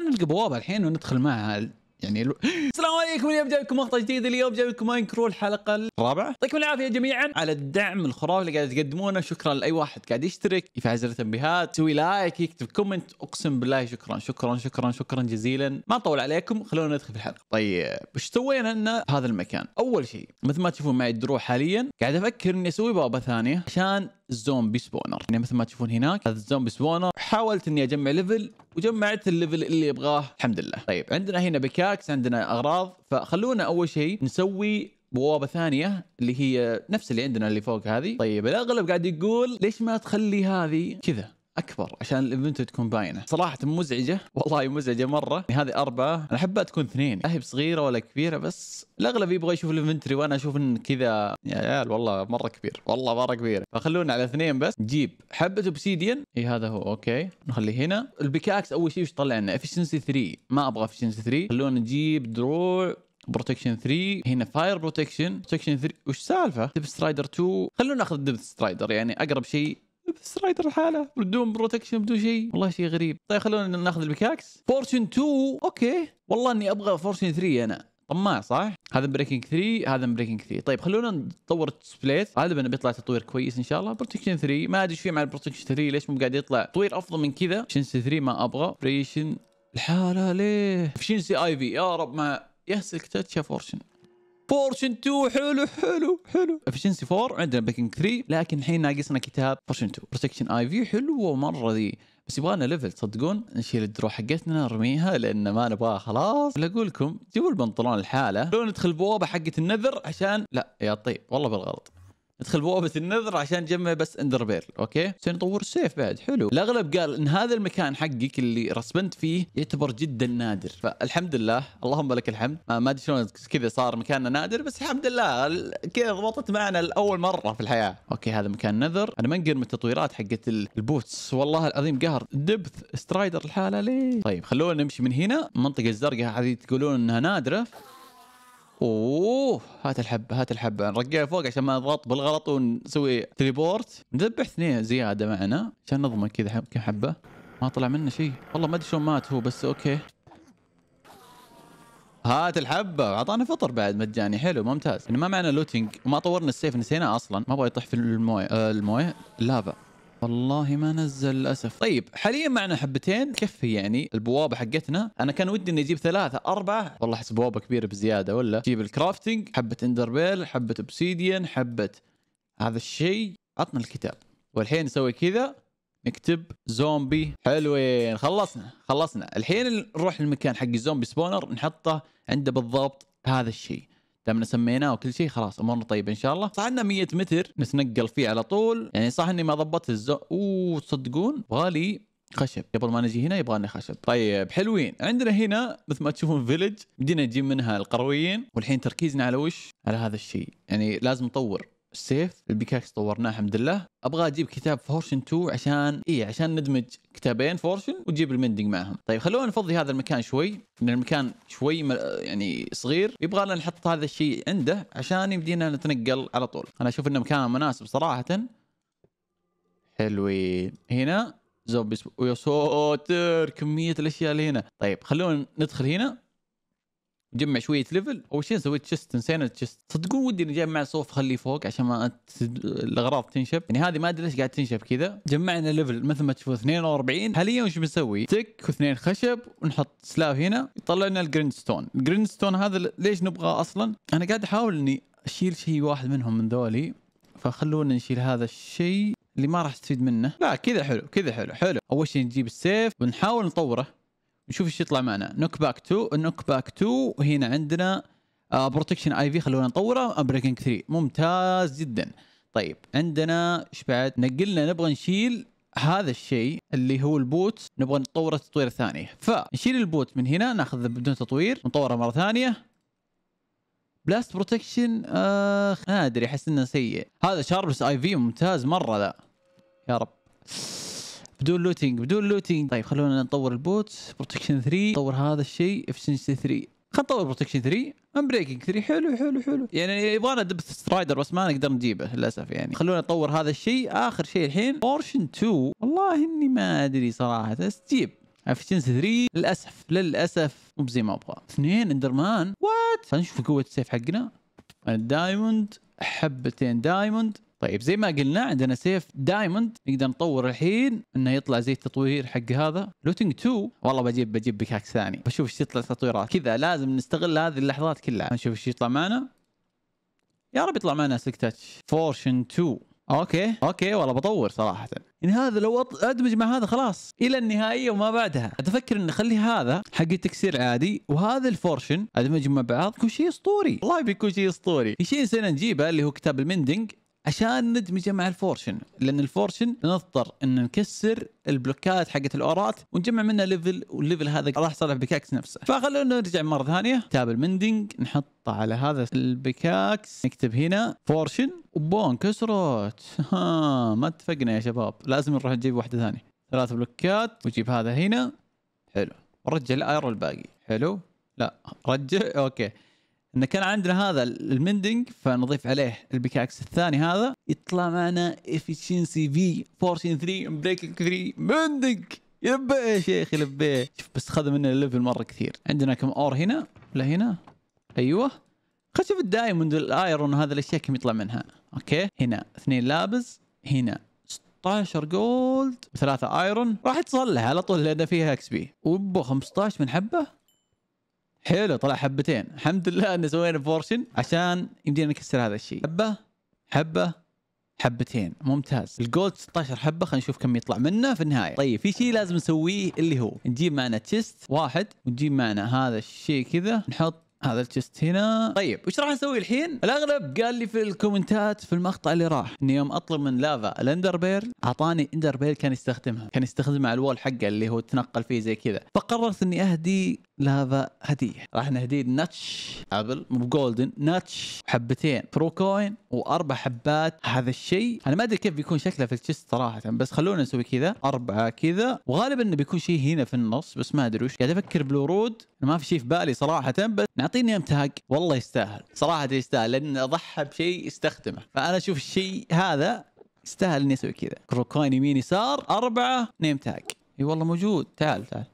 ما نلقى بوابه الحين وندخل معها يعني الو... السلام عليكم اليوم جاي لكم مقطع جديد اليوم جاي لكم ماين كرو الحلقه الرابعه يعطيكم العافيه جميعا على الدعم الخرافي اللي قاعد تقدمونه شكرا لاي واحد قاعد يشترك يفعل زر التنبيهات يسوي لايك يكتب كومنت اقسم بالله شكرا شكرا شكرا شكرا جزيلا ما اطول عليكم خلونا ندخل في الحلقه طيب ايش سوينا لنا في هذا المكان اول شيء مثل ما تشوفون معي الدروع حاليا قاعد افكر اني اسوي بوابه ثانيه عشان الزومبي سبونر يعني مثل ما تشوفون هناك هذا الزومبي سبونر حاولت اني اجمع ليفل وجمعت الليفل اللي يبغاه الحمد لله طيب عندنا هنا بكاكس عندنا اغراض فخلونا اول شيء نسوي بوابة ثانية اللي هي نفس اللي عندنا اللي فوق هذه طيب الأغلب قاعد يقول ليش ما تخلي هذه كذا اكبر عشان الايفنت تكون باينه صراحه مزعجه والله مزعجه مره يعني هذه اربعه انا احبها تكون اثنين اهي هي بصغيره ولا كبيره بس الاغلب يبغى يشوف الانفنتري وانا اشوف ان كذا يا عيال والله مره كبير والله مره كبير فخلونا على اثنين بس نجيب حبه اوبسيديان اي هذا هو اوكي نخليه هنا البيكاكس اول شيء وش طلع لنا افشنسي 3 ما ابغى افشنسي 3 خلونا نجيب دروع بروتكشن 3 هنا فاير بروتكشن بروتكشن 3 وش سالفه ديب سترايدر 2 خلونا ناخذ ديب سترايدر يعني اقرب شيء بس رايدر لحاله بدون بروتكشن بدون شيء والله شيء غريب طيب خلونا ناخذ البكاكس فورشن 2 اوكي والله اني ابغى فورشن 3 انا طماع صح؟ هذا بريكنج 3 هذا بريكنج 3 طيب خلونا نطور السبليت غالبا بيطلع تطوير كويس ان شاء الله بروتكشن 3 ما ادري ايش في مع البروتكشن 3 ليش مو قاعد يطلع تطوير افضل من كذا شينسي 3 ما ابغى بريشن الحاله ليه؟ في شينسي اي في يا رب ما يهسل كتاتشا فورشن بورشن 2 حلو حلو حلو افشنسي 4 عندنا بيكنج 3 لكن الحين ناقصنا كتاب بورشن 2 بروتكشن اي في حلوه مره ذي بس يبغى ليفل تصدقون نشيل الدرو حقتنا نرميها لان ما نبغاها خلاص ولا اقول لكم جيبوا البنطلون الحاله لو ندخل البوابه حقت النذر عشان لا يا طيب والله بالغلط ندخل بوابه النذر عشان نجمع بس اندر بيرل اوكي سنطور السيف بعد حلو الاغلب قال ان هذا المكان حقك اللي رسبنت فيه يعتبر جدا نادر فالحمد لله اللهم لك الحمد آه، ما ادري شلون كذا صار مكاننا نادر بس الحمد لله كذا ضبطت معنا لاول مره في الحياه اوكي هذا مكان نذر انا ما انقر من التطويرات حقت البوتس والله العظيم قهر دبث سترايدر الحاله ليه طيب خلونا نمشي من هنا المنطقه الزرقاء هذه تقولون انها نادره اوه هات الحبه هات الحبه نرقيها فوق عشان ما نضغط بالغلط ونسوي تليبورت نذبح اثنين زياده معنا عشان نضمن كذا كم حبه ما طلع منه شيء والله ما ادري شلون مات هو بس اوكي هات الحبه اعطانا فطر بعد مجاني حلو ممتاز انه يعني ما معنا لوتينج وما طورنا السيف نسيناه اصلا ما ابغى يطيح في المويه آه المويه اللافا والله ما نزل للاسف طيب حاليا معنا حبتين كفي يعني البوابه حقتنا انا كان ودي اني اجيب ثلاثه اربعه والله احس بوابه كبيره بزياده ولا جيب الكرافتنج حبه اندربيل حبه اوبسيديان حبه هذا الشيء عطنا الكتاب والحين نسوي كذا نكتب زومبي حلوين خلصنا خلصنا الحين نروح للمكان حق الزومبي سبونر نحطه عنده بالضبط هذا الشيء دامنا سميناه وكل شيء خلاص امورنا طيبه ان شاء الله صح لنا 100 متر نتنقل فيه على طول يعني صح اني ما ضبطت الزو اوه تصدقون بالي خشب قبل ما نجي هنا يبغالنا خشب طيب حلوين عندنا هنا مثل ما تشوفون فيلج بدينا نجيب منها القرويين والحين تركيزنا على وش على هذا الشيء يعني لازم نطور السيف البيكاكس طورناه الحمد لله ابغى اجيب كتاب فورشن 2 عشان اي عشان ندمج كتابين فورشن وتجيب المندنج معهم طيب خلونا نفضي هذا المكان شوي لان المكان شوي يعني صغير يبغى لنا نحط هذا الشيء عنده عشان يمدينا نتنقل على طول انا اشوف انه مكان مناسب صراحه حلوين هنا زوبيس ويا ساتر كميه الاشياء اللي هنا طيب خلونا ندخل هنا جمع شويه ليفل اول شيء سويت تشست نسينا تشست صدقون ودي اني جايب معي صوف خليه فوق عشان ما الاغراض تنشب يعني هذه ما ادري ليش قاعد تنشب كذا جمعنا ليفل مثل ما تشوفوا 42 حاليا وش بنسوي؟ تك واثنين خشب ونحط سلاف هنا يطلع لنا الجرين ستون، الجرين ستون هذا ليش نبغاه اصلا؟ انا قاعد احاول اني اشيل شيء واحد منهم من ذولي فخلونا نشيل هذا الشيء اللي ما راح استفيد منه لا كذا حلو كذا حلو حلو اول شيء نجيب السيف ونحاول نطوره نشوف ايش يطلع معنا نوك باك 2 نوك باك 2 هنا عندنا بروتكشن اي في خلونا نطوره بريكنج آه، 3 ممتاز جدا طيب عندنا ايش بعد نقلنا نبغى نشيل هذا الشيء اللي هو البوت نبغى نطوره تطوير ثاني فنشيل البوت من هنا ناخذ بدون تطوير نطوره مره ثانيه بلاست بروتكشن اخ ما ادري احس انه سيء هذا شاربس اي في ممتاز مره ذا يا رب بدون لوتينج بدون لوتينج طيب خلونا نطور البوت بروتكشن 3 نطور هذا الشيء افشنسي 3 خلنا نطور بروتكشن 3 امبريكنج 3 حلو حلو حلو يعني يبغانا دبث سترايدر بس ما نقدر نجيبه للاسف يعني خلونا نطور هذا الشيء اخر شيء الحين بورشن 2 والله اني ما ادري صراحه ستيب افشنسي 3 للاسف للاسف مو بزي ما ابغى اثنين اندرمان وات خلينا نشوف قوه السيف حقنا الدايموند حبتين دايموند طيب زي ما قلنا عندنا سيف دايموند نقدر نطور الحين انه يطلع زي التطوير حق هذا لوتينج 2 والله بجيب بجيب بكاك ثاني بشوف ايش يطلع تطويرات كذا لازم نستغل هذه اللحظات كلها نشوف ايش يطلع معنا يا رب يطلع معنا سلك تاتش فورشن 2 اوكي اوكي والله بطور صراحه ان هذا لو ادمج مع هذا خلاص الى النهائيه وما بعدها اتفكر اني اخلي هذا حق التكسير عادي وهذا الفورشن ادمجهم مع بعض كل شيء اسطوري والله بيكون شيء اسطوري الشيء اللي نجيبه اللي هو كتاب المندنج عشان ندمجه مع الفورشن لان الفورشن نضطر ان نكسر البلوكات حقت الاورات ونجمع منها ليفل والليفل هذا راح في بكاكس نفسه فخلونا نرجع مره ثانيه تاب المندنج نحطه على هذا البكاكس نكتب هنا فورشن وبون كسرت ها ما اتفقنا يا شباب لازم نروح نجيب واحده ثانيه ثلاث بلوكات ونجيب هذا هنا حلو رجع الايرو الباقي حلو لا رجع اوكي انه كان عندنا هذا المندنج فنضيف عليه البيكاكس الثاني هذا يطلع معنا افشنسي في فورسين 3 بريكنج 3 مندنج يلبيه يا شيخ يلبيه شوف بس خذ منه الليفل مره كثير عندنا كم اور هنا ولا هنا ايوه خلينا الدايموند والايرون وهذا الاشياء كم يطلع منها اوكي هنا اثنين لابز هنا 16 جولد وثلاثة ايرون راح تصلح على طول لان فيها اكس بي وبو 15 من حبه حلو طلع حبتين الحمد لله ان سوينا بورشن عشان يمدينا نكسر هذا الشيء حبه حبه حبتين ممتاز الجولد 16 حبه خلينا نشوف كم يطلع منه في النهايه طيب في شيء لازم نسويه اللي هو نجيب معنا تشيست واحد ونجيب معنا هذا الشيء كذا نحط هذا التشيست هنا طيب وش راح نسوي الحين الاغلب قال لي في الكومنتات في المقطع اللي راح اني يوم اطلب من لافا الاندر بير اعطاني اندر بير كان يستخدمها كان يستخدمها على الوول حقه اللي هو تنقل فيه زي كذا فقررت اني اهدي لهذا هديه راح نهديه ناتش ابل مو بجولدن ناتش حبتين برو كوين واربع حبات هذا الشيء انا ما ادري كيف بيكون شكله في الشيست صراحه بس خلونا نسوي كذا اربعه كذا وغالبا انه بيكون شيء هنا في النص بس ما ادري وش قاعد افكر بالورود ما في شيء في بالي صراحه بس نعطيني تاج والله يستاهل صراحه يستاهل لان اضحى بشيء استخدمه فانا اشوف الشيء هذا يستاهل اني اسوي كذا كوين يمين يسار اربعه نيم تاج اي والله موجود تعال تعال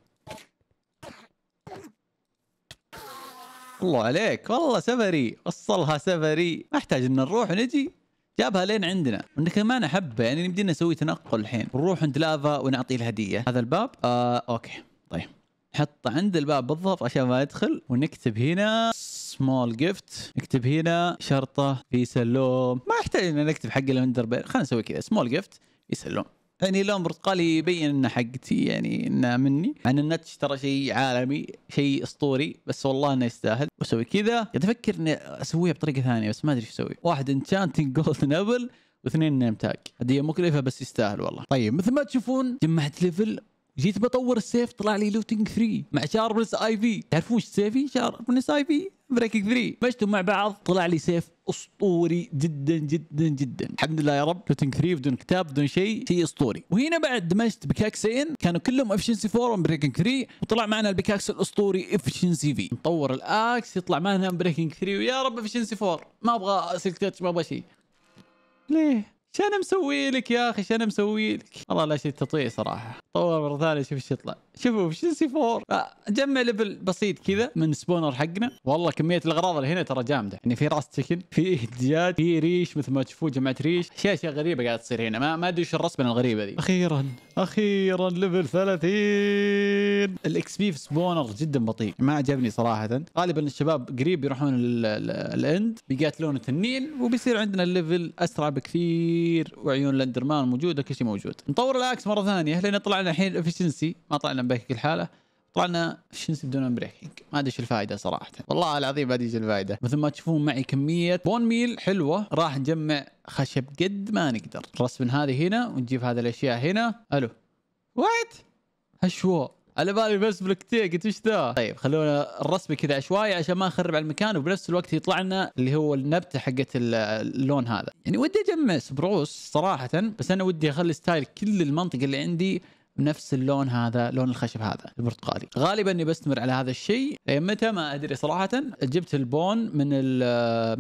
الله عليك والله سفري وصلها سفري ما احتاج ان نروح ونجي جابها لين عندنا وانه كمان حبه يعني يمدينا نسوي تنقل الحين نروح عند لافا ونعطيه الهديه هذا الباب آه اوكي طيب حط عند الباب بالضبط عشان ما يدخل ونكتب هنا سمول جيفت نكتب هنا شرطه في سلوم ما احتاج ان نكتب حق بير خلينا نسوي كذا سمول جيفت في سلوم يعني اللون برتقالي يبين انه حقتي يعني انه مني عن النتش ترى شيء عالمي شيء اسطوري بس والله انه يستاهل واسوي كذا قاعد افكر اني اسويها بطريقه ثانيه بس ما ادري ايش اسوي واحد انشانتنج جولد نبل واثنين نيم تاج هديه مكلفه بس يستاهل والله طيب مثل ما تشوفون جمعت ليفل جيت بطور السيف طلع لي لوتينج 3 مع شاربنس اي في تعرفون ايش سيفي شاربنس اي في بريكنج 3 مشتوا مع بعض طلع لي سيف اسطوري جدا جدا جدا الحمد لله يا رب لوتينج 3 بدون كتاب بدون شيء شيء اسطوري وهنا بعد دمجت بكاكسين كانوا كلهم افشنسي 4 بريكنج 3 وطلع معنا البكاكس الاسطوري افشنسي في نطور الاكس يطلع معنا بريكنج 3 ويا رب افشنسي 4 ما ابغى سلك ما ابغى شيء ليه شو انا مسوي لك يا اخي شو انا مسوي لك والله لا شيء تطيع صراحه طور مره ثانيه شوف ايش يطلع شوفوا ايش سي فور، آه، جمع ليفل بسيط كذا من سبونر حقنا والله كميه الاغراض اللي هنا ترى جامده يعني في راس تشكن في دجاج في ريش مثل ما تشوفون جمعت ريش اشياء اشياء غريبه قاعده تصير هنا ما ما ادري ايش الرسمه الغريبه ذي. اخيرا اخيرا ليفل 30 الاكس بي في سبونر جدا بطيء ما عجبني صراحه غالبا الشباب قريب يروحون الاند بيقاتلون التنين وبيصير عندنا الليفل اسرع بكثير كثير وعيون لندرمان موجوده كل شيء موجود نطور الاكس مره ثانيه لان طلعنا الحين الافشنسي ما طلعنا بهيك الحاله طلعنا شنس بدون بريكنج ما ادري ايش الفائده صراحه والله العظيم ما ادري ايش الفائده مثل ما تشوفون معي كميه بون ميل حلوه راح نجمع خشب قد ما نقدر رسم هذه هنا ونجيب هذه الاشياء هنا الو وات هشوه على بالي بس بلوكتين قلت ايش ذا؟ طيب خلونا الرسمي كذا عشوائي عشان ما نخرب على المكان وبنفس الوقت يطلع لنا اللي هو النبته حقت اللون هذا، يعني ودي اجمع سبروس صراحه بس انا ودي اخلي ستايل كل المنطقه اللي عندي بنفس اللون هذا لون الخشب هذا البرتقالي غالبا اني بستمر على هذا الشيء متى ما ادري صراحه جبت البون من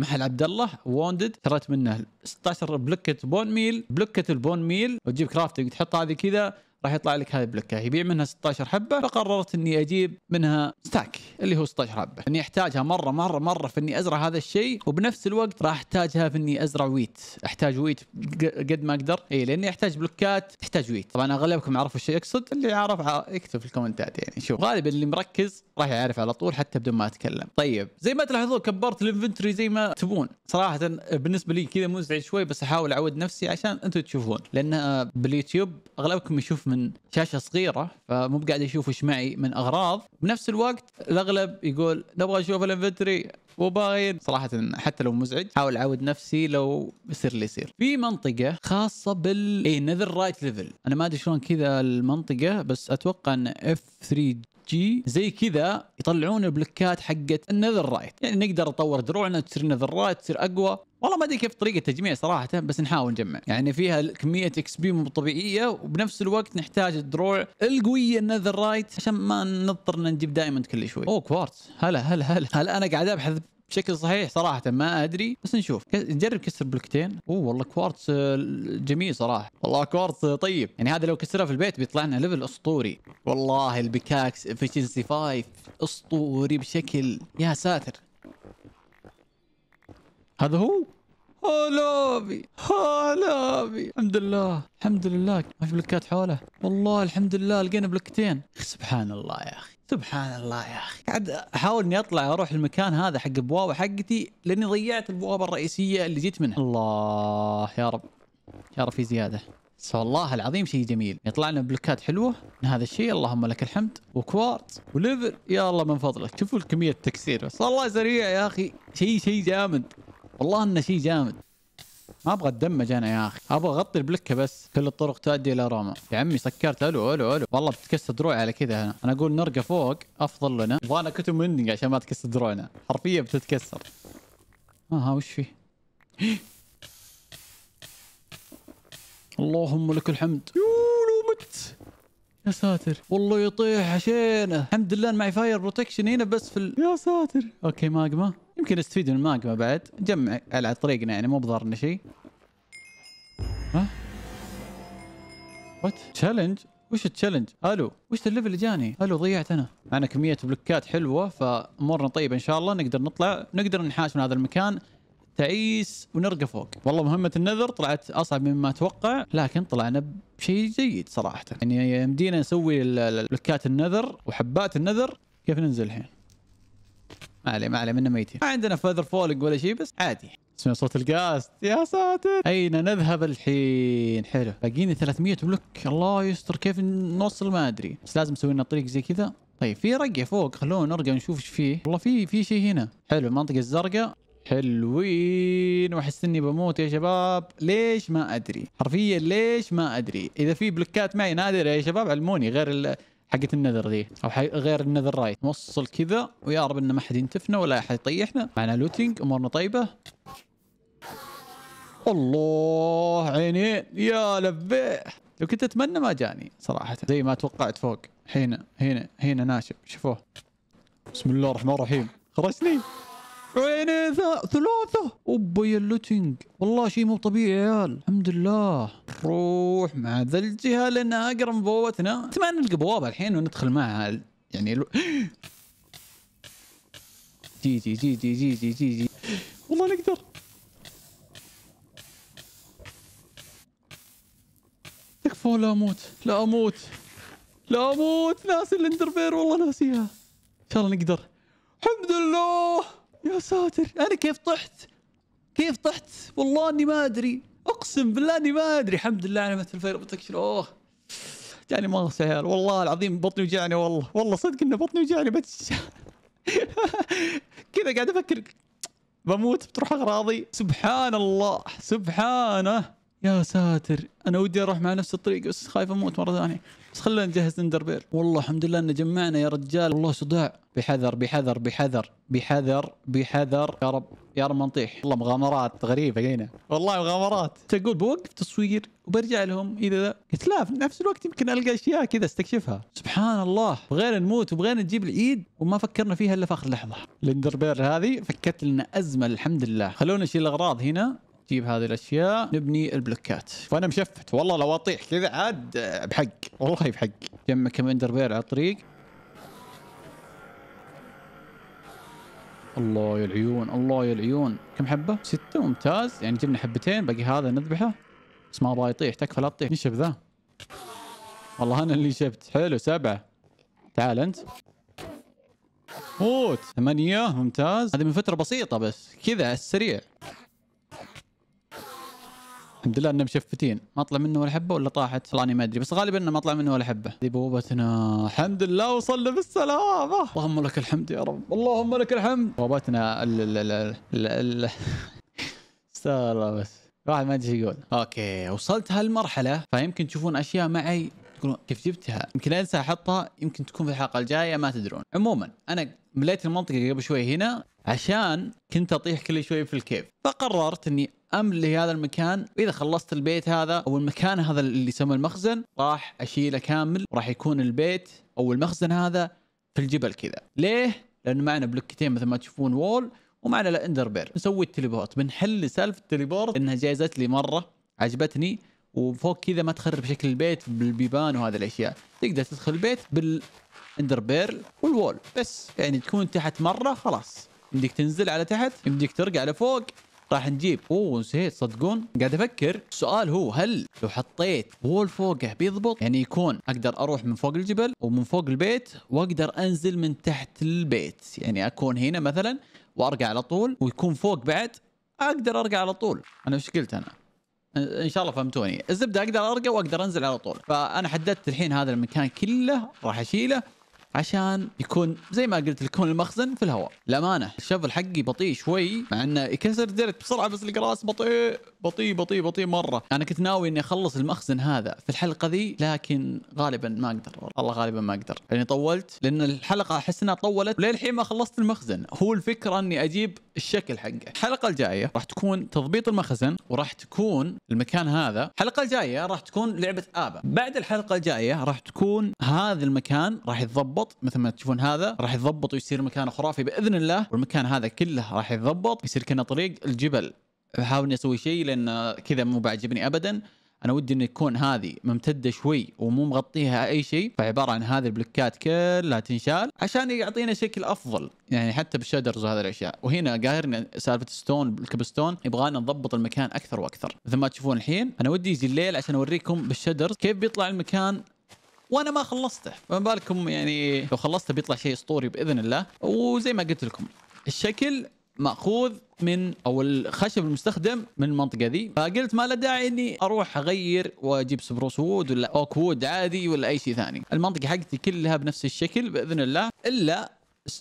محل عبد الله ووندد شريت منه 16 بلوكه بون ميل بلوكه البون ميل وتجيب كرافتنج تحط هذه كذا راح يطلع لك هذه البلوكه يبيع منها 16 حبه فقررت اني اجيب منها ستاك اللي هو 16 حبه اني احتاجها مره مره مره في اني ازرع هذا الشيء وبنفس الوقت راح احتاجها في اني ازرع ويت احتاج ويت قد ما اقدر اي لاني احتاج بلوكات تحتاج ويت طبعا اغلبكم عرفوا الشيء اقصد اللي عرف اكتب في الكومنتات يعني شوف غالبا اللي مركز راح يعرف على طول حتى بدون ما اتكلم طيب زي ما تلاحظون كبرت الانفنتوري زي ما تبون صراحه بالنسبه لي كذا مزعج شوي بس احاول اعود نفسي عشان انتم تشوفون لان آه، باليوتيوب اغلبكم يشوف من شاشه صغيره فمو قاعد اشوف ايش معي من اغراض بنفس الوقت الاغلب يقول نبغى نشوف الانفنتري وباين صراحه حتى لو مزعج حاول اعود نفسي لو يصير اللي يصير في منطقه خاصه بال اي نذر رايت ليفل انا ما ادري شلون كذا المنطقه بس اتوقع ان اف 3 جي زي كذا يطلعون البلوكات حقت النذر رايت يعني نقدر نطور دروعنا تصير نذر رايت تصير اقوى والله ما ادري كيف طريقه التجميع صراحه بس نحاول نجمع يعني فيها كميه اكس بي مو طبيعيه وبنفس الوقت نحتاج الدروع القويه النذر رايت عشان ما نضطر نجيب دايموند كل شوي اوه كوارتز هلا هلا هلا هلا انا قاعد ابحث بشكل صحيح صراحه ما ادري بس نشوف نجرب كسر بلوكتين اوه والله كوارتز آه، جميل صراحه والله كوارتز طيب يعني هذا لو كسره في البيت بيطلع لنا ليفل اسطوري والله البكاكس افشنسي 5 اسطوري بشكل يا ساتر هذا هو هلامي هلامي الحمد لله الحمد لله ما في بلوكات حوله والله الحمد لله لقينا بلوكتين سبحان الله يا اخي سبحان الله يا اخي قاعد احاول اني اطلع اروح المكان هذا حق البوابه حقتي لاني ضيعت البوابه الرئيسيه اللي جيت منها الله يا رب يا رب في زياده بس والله العظيم شيء جميل يطلع لنا بلوكات حلوه من هذا الشيء اللهم لك الحمد وكوارتز وليفل يا الله من فضلك شوفوا الكميه التكسير بس والله سريع يا اخي شيء شيء جامد والله انه شيء جامد ما ابغى اتدمج انا يا اخي ابغى اغطي البلكه بس كل الطرق تؤدي الى روما يا عمي سكرت الو الو الو والله بتكسر دروعي على كذا انا انا اقول نرقى فوق افضل لنا يبغانا كتب مندنج عشان ما تكسر دروعنا حرفيا بتتكسر اها آه، وش فيه اللهم لك الحمد يولو مت يا ساتر والله يطيح عشانه الحمد لله معي فاير بروتكشن هنا بس في ال... يا ساتر اوكي ماجما يمكن استفيد من الماجما بعد نجمع على طريقنا يعني مو بضرنا شيء ها وات تشالنج وش التشالنج؟ الو وش الليفل اللي جاني؟ الو ضيعت انا. معنا كميه بلوكات حلوه فامورنا طيبه ان شاء الله نقدر نطلع نقدر نحاش من هذا المكان تعيس ونرقى فوق. والله مهمه النذر طلعت اصعب مما اتوقع لكن طلعنا بشيء جيد صراحه. يعني يمدينا نسوي بلوكات النذر وحبات النذر كيف ننزل الحين؟ ما عليه ما عليه منا ميتين ما عندنا فذر فولق ولا شيء بس عادي اسمع صوت القاست يا ساتر اين نذهب الحين حلو باقيني 300 بلوك الله يستر كيف نوصل ما ادري بس لازم نسوي لنا طريق زي كذا طيب في رقه فوق خلونا نرقى نشوف ايش فيه والله في في شيء هنا حلو المنطقه الزرقاء حلوين واحس اني بموت يا شباب ليش ما ادري حرفيا ليش ما ادري اذا في بلوكات معي نادره يا شباب علموني غير حقت النذر ذي او حق غير النذر رايت نوصل كذا ويا رب انه ما حد ينتفنا ولا حد يطيحنا معنا لوتينج امورنا طيبه الله عيني يا لبيه لو كنت اتمنى ما جاني صراحه زي ما توقعت فوق هنا هنا هنا ناشف شوفوه بسم الله الرحمن الرحيم خرجني عيني ثلاثة اوبا يا اللوتينج والله شيء مو طبيعي يا عيال الحمد لله روح مع ذا الجهة لان اقرب بوابتنا اتمنى نلقى بوابة الحين وندخل معها يعني الو... جي جي جي جي جي جي جي, جي. والله نقدر تكفى لا اموت لا اموت لا اموت ناسي الاندربير والله ناسيها ان شاء الله نقدر الحمد لله يا ساتر انا كيف طحت كيف طحت والله اني ما ادري اقسم بالله اني ما ادري الحمد لله على مثل الفير بتكشر اوه جاني مغص يا عيال والله العظيم بطني وجعني والله والله صدق انه بطني وجعني بس كذا قاعد افكر بموت بتروح اغراضي سبحان الله سبحانه يا ساتر انا ودي اروح مع نفس الطريق بس خايف اموت مره ثانيه بس خلينا نجهز ندربير والله الحمد لله ان جمعنا يا رجال والله صداع بحذر بحذر بحذر بحذر بحذر يا رب يا رب ما نطيح والله مغامرات غريبه هنا والله مغامرات تقول بوقف تصوير وبرجع لهم اذا قلت لا في نفس الوقت يمكن القى اشياء كذا استكشفها سبحان الله بغينا نموت وبغينا نجيب العيد وما فكرنا فيها الا في اخر لحظه لندربير هذه فكت لنا ازمه الحمد لله خلونا نشيل الاغراض هنا جيب هذه الاشياء نبني البلوكات وانا مشفت والله لو اطيح كذا عاد آه، بحق والله بحق جمع كماندر بير على الطريق الله يا العيون الله يا العيون كم حبه سته ممتاز يعني جبنا حبتين باقي هذا نذبحه بس ما ابغى يطيح تكفى لا تطيح نشب ذا والله انا اللي شبت حلو سبعه تعال انت موت ثمانية ممتاز هذه من فترة بسيطة بس كذا السريع الحمد لله انه مشفتين ما طلع منه ولا حبه ولا طاحت والله ما ادري بس غالبا انه ما طلع منه ولا حبه بوبتنا الحمد لله وصلنا بالسلامه اللهم لك الحمد يا رب اللهم لك الحمد بوبتنا ال ال ال ال ال بس الواحد ما ادري ايش يقول اوكي وصلت هالمرحله فيمكن تشوفون اشياء معي تقولون كيف جبتها يمكن انسى احطها يمكن تكون في الحلقه الجايه ما تدرون عموما انا مليت المنطقه قبل شوي هنا عشان كنت اطيح كل شوي في الكيف فقررت اني أمن لهذا المكان وإذا خلصت البيت هذا أو المكان هذا اللي يسمى المخزن راح أشيله كامل وراح يكون البيت أو المخزن هذا في الجبل كذا ليه؟ لأنه معنا بلوكتين مثل ما تشوفون وول ومعنا الاندر بير نسوي التليبورت بنحل سالفة التليبورت إنها جايزت لي مرة عجبتني وفوق كذا ما تخرب شكل البيت بالبيبان وهذه الاشياء تقدر تدخل البيت بالاندر بيرل والوول بس يعني تكون تحت مره خلاص يمديك تنزل على تحت يمديك ترقى على فوق راح نجيب اوه نسيت صدقون قاعد افكر السؤال هو هل لو حطيت وول فوقه بيضبط يعني يكون اقدر اروح من فوق الجبل ومن فوق البيت واقدر انزل من تحت البيت يعني اكون هنا مثلا وارجع على طول ويكون فوق بعد اقدر ارجع على طول انا ايش قلت انا ان شاء الله فهمتوني الزبده اقدر ارقى واقدر انزل على طول فانا حددت الحين هذا المكان كله راح اشيله عشان يكون زي ما قلت لكم المخزن في الهواء الامانه الشفل حقي بطيء شوي مع انه يكسر درت بسرعه بس القراص بطيء بطيء بطيء بطيء مره انا كنت ناوي اني اخلص المخزن هذا في الحلقه ذي لكن غالبا ما اقدر والله غالبا ما اقدر يعني طولت لان الحلقه احس انها طولت وللحين ما خلصت المخزن هو الفكره اني اجيب الشكل حقه الحلقه الجايه راح تكون تضبيط المخزن وراح تكون المكان هذا الحلقه الجايه راح تكون لعبه ابا بعد الحلقه الجايه راح تكون هذا المكان راح يتضبط مثل ما تشوفون هذا راح يتضبط ويصير مكان خرافي باذن الله والمكان هذا كله راح يتضبط يصير كنا طريق الجبل بحاول اني اسوي شيء لان كذا مو بعجبني ابدا انا ودي انه يكون هذه ممتده شوي ومو مغطيها اي شيء فعباره عن هذه البلوكات كلها تنشال عشان يعطينا شكل افضل يعني حتى بالشدرز وهذه الاشياء وهنا قاهرنا سالفه ستون الكبستون يبغانا نضبط المكان اكثر واكثر مثل ما تشوفون الحين انا ودي يجي الليل عشان اوريكم بالشدرز كيف بيطلع المكان وانا ما خلصته فما بالكم يعني لو خلصته بيطلع شيء اسطوري باذن الله وزي ما قلت لكم الشكل ماخوذ من او الخشب المستخدم من المنطقه ذي فقلت ما له داعي اني اروح اغير واجيب سبروس وود ولا اوك وود عادي ولا اي شيء ثاني المنطقه حقتي كلها بنفس الشكل باذن الله الا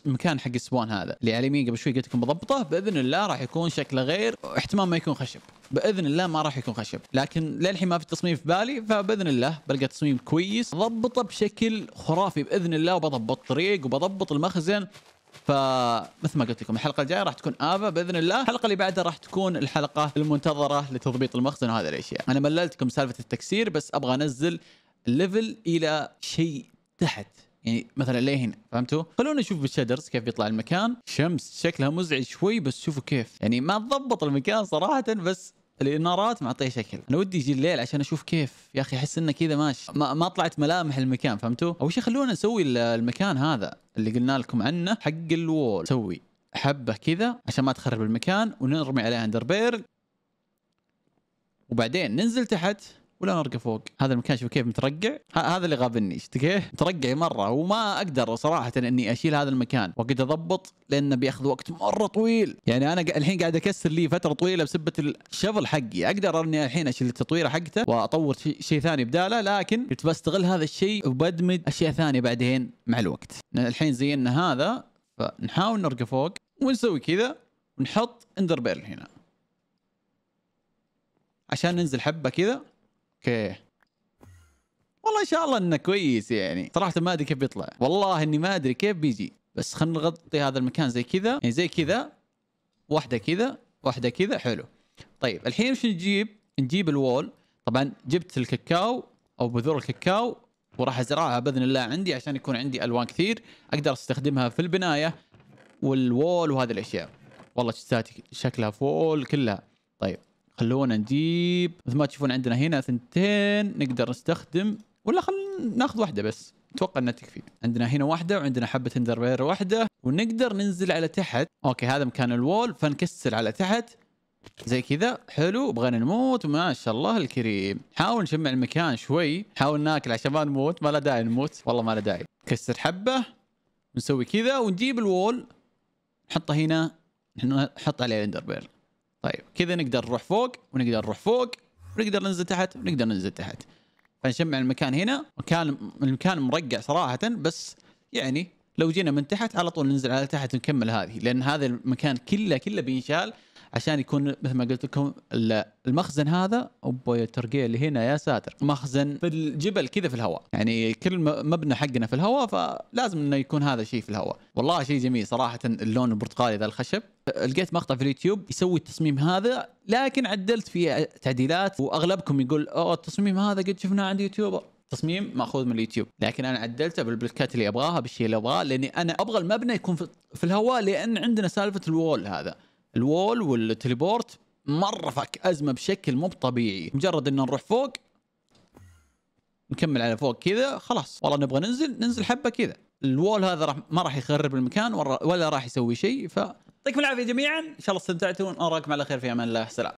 مكان حق السبون هذا اللي على اليمين قبل شوي قلت لكم بضبطه باذن الله راح يكون شكله غير احتمال ما يكون خشب باذن الله ما راح يكون خشب لكن للحين ما في تصميم في بالي فباذن الله بلقى تصميم كويس ضبطه بشكل خرافي باذن الله وبضبط طريق وبضبط المخزن فمثل ما قلت لكم الحلقه الجايه راح تكون افا باذن الله الحلقه اللي بعدها راح تكون الحلقه المنتظره لتضبيط المخزن وهذه الاشياء انا مللتكم سالفه التكسير بس ابغى انزل الليفل الى شيء تحت يعني مثلا لهنا فهمتوا؟ خلونا نشوف بالشدرز كيف بيطلع المكان شمس شكلها مزعج شوي بس شوفوا كيف يعني ما تضبط المكان صراحه بس الانارات معطيه شكل انا ودي يجي الليل عشان اشوف كيف يا اخي احس انه كذا ماشي ما, ما طلعت ملامح المكان فهمتوا اول شيء خلونا نسوي المكان هذا اللي قلنا لكم عنه حق الوول سوي حبه كذا عشان ما تخرب المكان ونرمي عليها بيرل وبعدين ننزل تحت ولا نرقى فوق هذا المكان شوف كيف مترقع هذا اللي غابني اشتكيه مترقع مره وما اقدر صراحه اني اشيل هذا المكان واقعد اضبط لانه بياخذ وقت مره طويل يعني انا الحين قاعد اكسر لي فتره طويله بسبه الشفل حقي اقدر اني الحين اشيل التطويره حقته واطور شيء ثاني بداله لكن كنت بستغل هذا الشيء وبدمج اشياء ثانيه بعدين مع الوقت الحين زينا هذا فنحاول نرقى فوق ونسوي كذا ونحط اندر بيرل هنا عشان ننزل حبه كذا اوكي والله ان شاء الله انه كويس يعني صراحه ما ادري كيف بيطلع والله اني ما ادري كيف بيجي بس خلينا نغطي هذا المكان زي كذا يعني زي كذا واحده كذا واحده كذا حلو طيب الحين وش نجيب نجيب الوول طبعا جبت الكاكاو او بذور الكاكاو وراح ازرعها باذن الله عندي عشان يكون عندي الوان كثير اقدر استخدمها في البنايه والوول وهذه الاشياء والله شتاتي شكلها فول كلها طيب خلونا نجيب مثل ما تشوفون عندنا هنا ثنتين نقدر نستخدم ولا خلينا ناخذ واحده بس اتوقع انها تكفي عندنا هنا واحده وعندنا حبه بير واحده ونقدر ننزل على تحت اوكي هذا مكان الوول فنكسر على تحت زي كذا حلو بغينا نموت ما شاء الله الكريم حاول نشمع المكان شوي حاول ناكل عشان ما نموت ما له داعي نموت والله ما له داعي نكسر حبه نسوي كذا ونجيب الوول نحطه هنا نحط عليه بير طيب كذا نقدر نروح فوق ونقدر نروح فوق ونقدر ننزل تحت ونقدر ننزل تحت فنشمع المكان هنا مكان المكان مرقع صراحه بس يعني لو جينا من تحت على طول ننزل على تحت نكمل هذه لان هذا المكان كله كله بينشال عشان يكون مثل ما قلت لكم المخزن هذا ابوي ترقيه اللي هنا يا ساتر مخزن في الجبل كذا في الهواء يعني كل مبنى حقنا في الهواء فلازم انه يكون هذا الشيء في الهواء والله شيء جميل صراحه اللون البرتقالي ذا الخشب لقيت مقطع في اليوتيوب يسوي التصميم هذا لكن عدلت فيه تعديلات واغلبكم يقول اوه التصميم هذا قد شفناه عند يوتيوبر تصميم ماخوذ من اليوتيوب لكن انا عدلته بالبلكات اللي ابغاها بالشيء اللي ابغاه لاني انا ابغى المبنى يكون في الهواء لان عندنا سالفه الوول هذا الوول والتليبورت مره فك ازمه بشكل مو طبيعي مجرد ان نروح فوق نكمل على فوق كذا خلاص والله نبغى ننزل ننزل حبه كذا الوول هذا راح ما راح يخرب المكان ولا راح يسوي شيء ف يعطيكم العافيه جميعا ان شاء الله استمتعتوا نراكم على خير في امان الله سلام